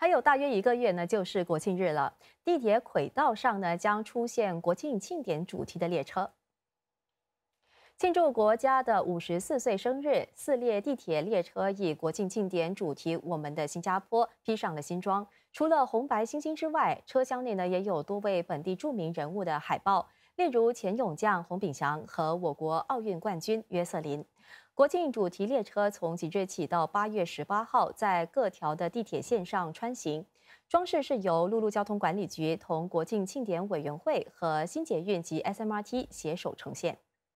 还有大约一个月呢，就是国庆日了。地铁轨道上呢，将出现国庆庆典主题的列车，庆祝国家的五十四岁生日。四列地铁列车以国庆庆典主题，我们的新加坡披上了新装。除了红白星星之外，车厢内呢也有多位本地著名人物的海报，例如前勇将洪秉祥和我国奥运冠军约瑟林。国庆主题列车从即日起到八月十八号，在各条的地铁线上穿行，装饰是由陆路交通管理局同国庆庆典委员会和新捷运及 SMRT 携手呈现。